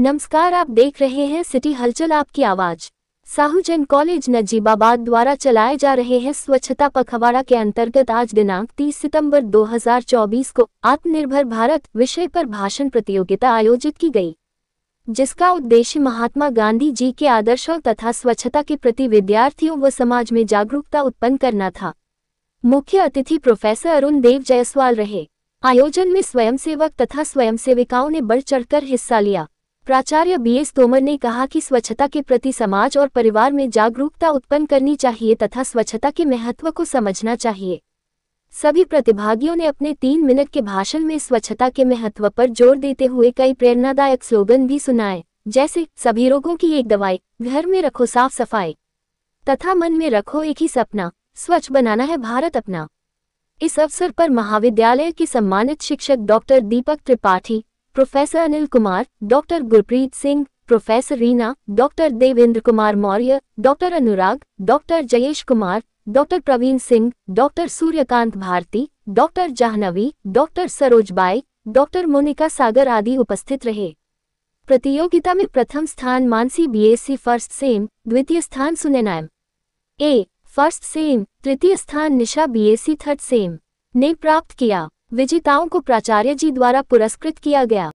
नमस्कार आप देख रहे हैं सिटी हलचल आपकी आवाज साहू जैन कॉलेज नजीबाबाद द्वारा चलाए जा रहे हैं स्वच्छता पखवाड़ा के अंतर्गत आज दिनांक 30 सितंबर 2024 को आत्मनिर्भर भारत विषय पर भाषण प्रतियोगिता आयोजित की गई जिसका उद्देश्य महात्मा गांधी जी के आदर्शों तथा स्वच्छता के प्रति विद्यार्थियों व समाज में जागरूकता उत्पन्न करना था मुख्य अतिथि प्रोफेसर अरुण देव जायसवाल रहे आयोजन में स्वयंसेवक तथा स्वयंसेविकाओं ने बढ़ चढ़कर हिस्सा लिया प्राचार्य बीएस तोमर ने कहा कि स्वच्छता के प्रति समाज और परिवार में जागरूकता उत्पन्न करनी चाहिए तथा स्वच्छता के महत्व को समझना चाहिए सभी प्रतिभागियों ने अपने तीन मिनट के भाषण में स्वच्छता के महत्व पर जोर देते हुए कई प्रेरणादायक स्लोगन भी सुनाए जैसे सभी रोगों की एक दवाई घर में रखो साफ सफाई तथा मन में रखो एक ही सपना स्वच्छ बनाना है भारत अपना इस अवसर पर महाविद्यालय के सम्मानित शिक्षक doctor Deepak Tripathi professor Anil Kumar doctor Gurpreet Singh professor Reena doctor Devendra Kumar Maurya doctor Anurag doctor Jayesh Kumar doctor Praveen Singh doctor Suryakant Bharti doctor Jahnavi doctor Saroj Bai doctor Monika Sagar आदि उपस्थित रहे प्रतियोगिता में प्रथम स्थान मानसी बीएससी फर्स्ट सेम द्वितीय स्थान सुनेनायम ए फर्स्ट सेम तृतीय स्थान निशा बीएससी थर्ड सेम ने प्राप्त किया विजेताओं को प्राचार्य जी द्वारा पुरस्कृत किया गया